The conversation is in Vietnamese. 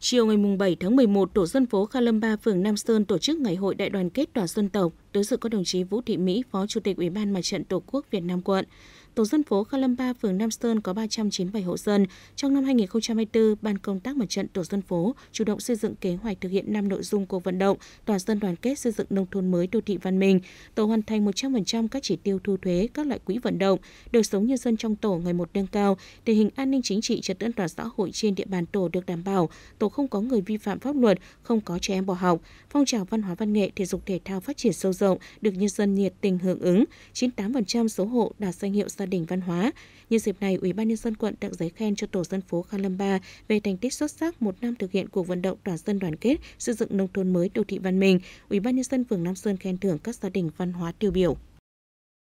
Chiều ngày 7 tháng 11, tổ dân phố Kha Lâm 3, phường Nam Sơn tổ chức ngày hội đại đoàn kết toàn dân tộc Đối sự có đồng chí Vũ Thị Mỹ, Phó Chủ tịch Ủy ban Mặt trận Tổ quốc Việt Nam quận. Tổ dân phố Kha Lâm Ba, phường Nam Sơn có 397 hộ dân. Trong năm 2024, Ban công tác mặt trận tổ dân phố chủ động xây dựng kế hoạch thực hiện 5 nội dung cuộc vận động toàn dân đoàn kết xây dựng nông thôn mới đô thị văn minh, tổ hoàn thành 100% các chỉ tiêu thu thuế, các loại quỹ vận động, đời sống nhân dân trong tổ ngày một nâng cao, tình hình an ninh chính trị trật tự an toàn xã hội trên địa bàn tổ được đảm bảo, tổ không có người vi phạm pháp luật, không có trẻ em bỏ học, phong trào văn hóa văn nghệ thể dục thể thao phát triển sâu rộng được nhân dân nhiệt tình hưởng ứng, 98% số hộ đạt danh hiệu gia đình văn hóa. Nhân dịp này, Ủy ban nhân dân quận tặng giấy khen cho tổ dân phố Kha Lâm Ba về thành tích xuất sắc một năm thực hiện cuộc vận động toàn dân đoàn kết xây dựng nông thôn mới đô thị văn minh. Ủy ban nhân dân phường Nam Sơn khen thưởng các gia đình văn hóa tiêu biểu.